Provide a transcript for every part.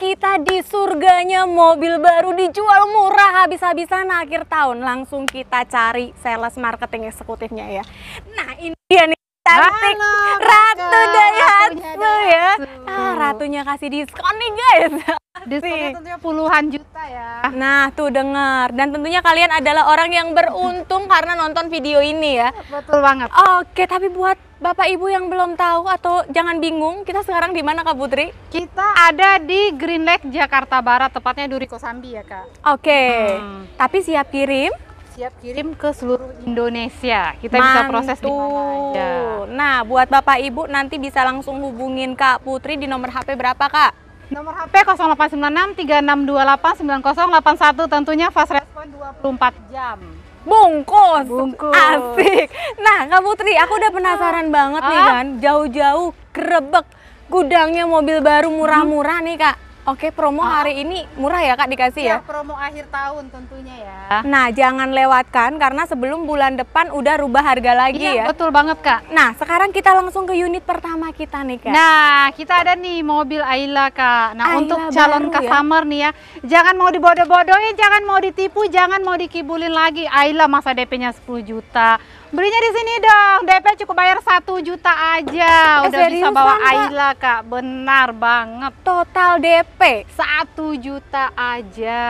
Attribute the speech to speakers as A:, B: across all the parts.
A: kita di surganya mobil baru dijual murah habis-habisan akhir tahun. Langsung kita cari sales marketing eksekutifnya ya. Nah ini dia nih cantik Ratu Dayatsu ya. Ah, ratunya kasih diskon nih guys. Diskonnya tentunya puluhan juta ya. Nah, tuh dengar. Dan tentunya kalian adalah orang yang beruntung karena nonton video ini ya. Betul banget. Oke, tapi buat Bapak Ibu yang belum tahu atau jangan bingung, kita sekarang di mana Kak Putri? Kita ada di Green Lake Jakarta Barat, tepatnya Duriko Sambi ya Kak. Oke. Okay. Hmm. Tapi siap kirim? Siap kirim ke seluruh Indonesia. Kita Mantu. bisa proses di mana aja. Nah, buat Bapak Ibu nanti bisa langsung hubungin Kak Putri di nomor HP berapa Kak? Nomor HP 0896 3628 9081 tentunya fast respon 24 jam bungkus. Bungkus. Asik. Nah, Kak Putri, aku udah penasaran banget nih ah. kan, jauh-jauh kerebek gudangnya mobil baru murah-murah nih, Kak Oke, promo oh. hari ini murah ya Kak dikasih ya, ya? promo akhir tahun tentunya ya. ya. Nah, jangan lewatkan karena sebelum bulan depan udah rubah harga lagi iya, ya. betul banget Kak. Nah, sekarang kita langsung ke unit pertama kita nih Kak. Nah, kita ada nih mobil Ayla Kak. Nah, Ayla untuk calon ya. customer ya? nih ya, jangan mau dibodoh-bodohin, jangan mau ditipu, jangan mau dikibulin lagi. Ayla masa DP-nya 10 juta Belinya di sini dong. DP cukup bayar satu juta aja. Eh, Udah bisa bawa Aila, Kak. Benar banget. Total DP satu juta aja.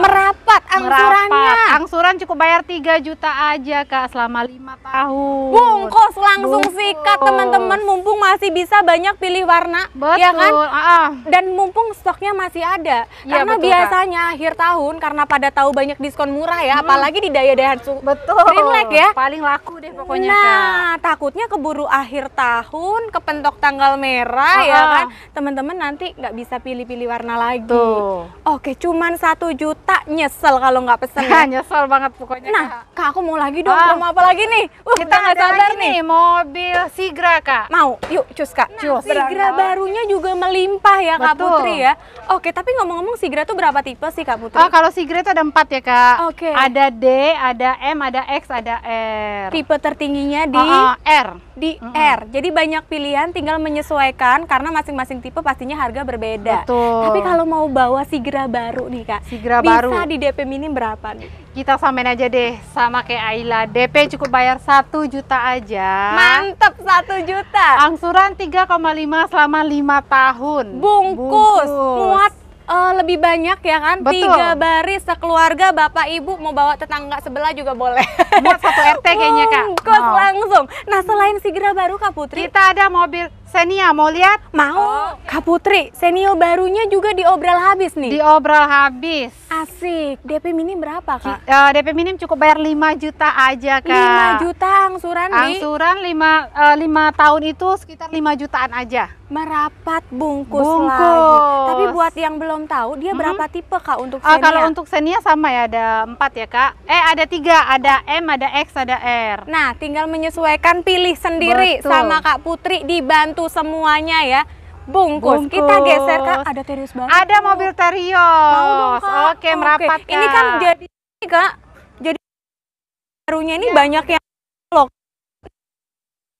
A: Merapat angsurannya. Merapat. Angsuran cukup bayar 3 juta aja, Kak, selama lima tahun. Bungkus langsung Bungkus. sikat, teman-teman. Mumpung masih bisa banyak pilih warna, ya betul. ya kan? Uh Dan mumpung stoknya masih ada. Ya, karena betul, biasanya Kak. akhir tahun karena pada tahu banyak diskon murah ya, hmm. apalagi di daya-daya Betul. Greenlight ya. Paling laku deh pokoknya nah kak. takutnya keburu akhir tahun kepentok tanggal merah oh, ya kan teman-teman nanti nggak bisa pilih-pilih warna lagi Tuh. oke cuman satu juta nyesel kalau nggak pesen ya. nyesel banget pokoknya nah kak, aku mau lagi dong oh. Ah. mau apa lagi nih uh, kita nggak sabar nih. nih mobil Sigra kak mau yuk cus kak nah, cus Sigra barunya juga melimpah ya Betul. kak Putri ya oke tapi ngomong-ngomong Sigra tuh berapa tipe sih kak Putri oh, kalau Sigra itu ada empat ya kak oke ada D ada M ada X ada L R. tipe tertingginya di uh, uh, R di uh -uh. R jadi banyak pilihan tinggal menyesuaikan karena masing-masing tipe pastinya harga berbeda Betul. tapi kalau mau bawa Sigra baru nih kak Sigra bisa baru di DP minim berapa nih kita samain aja deh sama kayak Aila DP cukup bayar satu juta aja mantep satu juta angsuran 3,5 selama lima tahun bungkus, bungkus. muat uh, lebih banyak ya kan? Betul. Tiga baris sekeluarga bapak ibu mau bawa tetangga sebelah juga boleh. Buat satu RT kayaknya kak. Bungkus oh. langsung. Nah selain Sigra baru kak Putri, kita ada mobil Senia mau lihat? Mau. Oh. Kak Putri, Senio barunya juga diobral habis nih. Diobral habis. Asik. DP minim berapa, Kak? Uh, eh, DP minim cukup bayar 5 juta aja, Kak. 5 juta angsuran, nih? Angsuran 5 uh, eh, 5 tahun itu sekitar 5 jutaan aja. Merapat bungkus, bungkus. lagi. Tapi buat yang belum tahu, dia hmm. berapa tipe, Kak, untuk eh, Xenia? Uh, kalau untuk Xenia sama ya, ada 4 ya, Kak. Eh, ada tiga ada M, ada X, ada R. Nah, tinggal menyesuaikan pilih sendiri Betul. sama Kak Putri dibantu semuanya ya bungkus. bungkus. Kita geser Kak, ada terios baru. Ada mobil terios. Mau dong, Oke, okay, merapat Kak. Ini kan jadi ini Kak, jadi barunya ini ya. banyak yang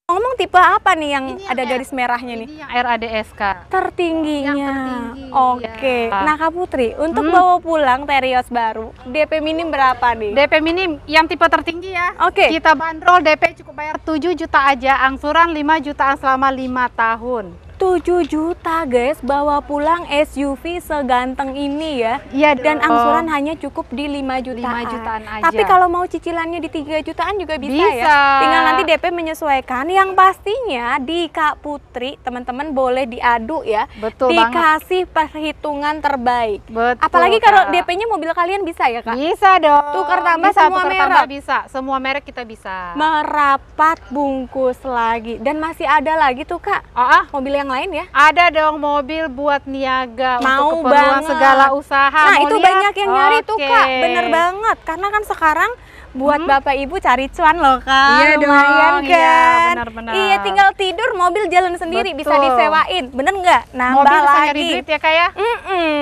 A: Ngomong tipe apa nih yang, ini ada garis merahnya ini nih? Ini yang RADS Kak. Tertingginya. Yang tertinggi, iya. Oke. Okay. Ya. Nah Kak Putri, untuk hmm. bawa pulang terios baru, DP minim berapa nih? DP minim yang tipe tertinggi ya. Oke. Kita bandrol DP cukup bayar 7 juta aja, angsuran 5 jutaan selama 5 tahun. 7 juta guys bawa pulang SUV seganteng ini ya. Iya Dan angsuran hanya cukup di 5 jutaan. 5 jutaan aja. Tapi kalau mau cicilannya di 3 jutaan juga bisa, ya. bisa. ya. Tinggal nanti DP menyesuaikan. Yang pastinya di Kak Putri teman-teman boleh diadu ya. Betul Dikasih banget. perhitungan terbaik. Betul. Apalagi kalau DP-nya mobil kalian bisa ya Kak? Bisa dong. Tukar tambah bisa, semua tukar merek. bisa. Semua merek kita bisa. Merapat bungkus lagi dan masih ada lagi tuh Kak. Oh, ah. Mobil yang yang lain ya? Ada dong mobil buat niaga Mau untuk keperluan banget. segala usaha. Nah, Mau itu lihat? banyak yang nyari okay. tuh, Kak. Bener banget. Karena kan sekarang buat hmm. Bapak Ibu cari cuan loh, Kak. Iya Lumayan dong. Iya, kan? Iya, benar-benar. Iya, tinggal tidur mobil jalan sendiri Betul. bisa disewain. Bener nggak? Nambah mobil lagi. Mobil duit ya, Kak ya? Mm -mm.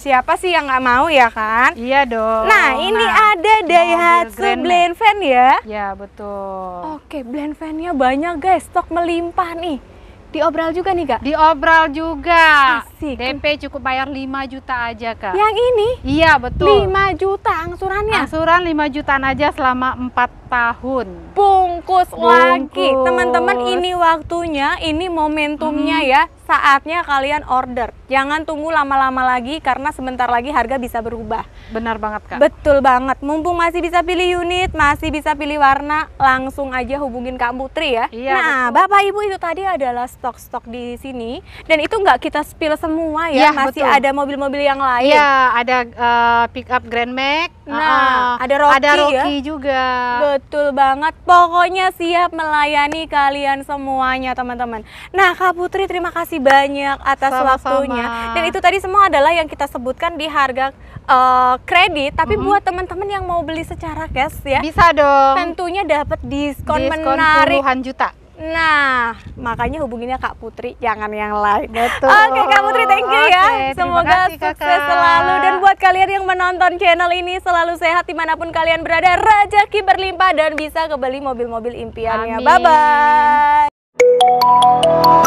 A: Siapa sih yang nggak mau ya kan? Iya dong. Nah, ini nah, ada Daihatsu Blend Van ya? Ya, betul. Oke, Blend Van-nya banyak guys, stok melimpah nih. Diobral juga nih, Kak? Diobral juga. Asik sih. DP cukup bayar 5 juta aja, Kak. Yang ini? Iya, betul. 5 juta angsurannya? Angsuran 5 jutaan aja selama 4 tahun. Bungkus, Bungkus. lagi. Teman-teman, ini waktunya, ini momentumnya hmm. ya. Saatnya kalian order. Jangan tunggu lama-lama lagi karena sebentar lagi harga bisa berubah. Benar banget, Kak. Betul banget. Mumpung masih bisa pilih unit, masih bisa pilih warna, langsung aja hubungin Kak Putri ya. Iya, nah, betul. Bapak Ibu itu tadi adalah stok-stok di sini dan itu nggak kita spill semua semua ya, ya masih betul. ada mobil-mobil yang lain. Iya, ada uh, eh, pick Grand Max. Nah, uh, ada Rocky, ada ya. Rocky ya. juga. Betul banget. Pokoknya siap melayani kalian semuanya, teman-teman. Nah, Kak Putri terima kasih banyak atas Sama-sama. waktunya. Dan itu tadi semua adalah yang kita sebutkan di harga uh, kredit, tapi mm -hmm. buat teman-teman yang mau beli secara cash ya. Bisa dong. Tentunya dapat diskon, diskon menarik puluhan juta Nah, makanya hubunginnya Kak Putri, jangan yang lain. Betul. Oke, Kak Putri, thank you okay, ya. Semoga kasih, sukses kakak. selalu dan buat kalian yang menonton channel ini selalu sehat dimanapun kalian berada, rezeki berlimpah dan bisa kebeli mobil-mobil impiannya. Bye bye.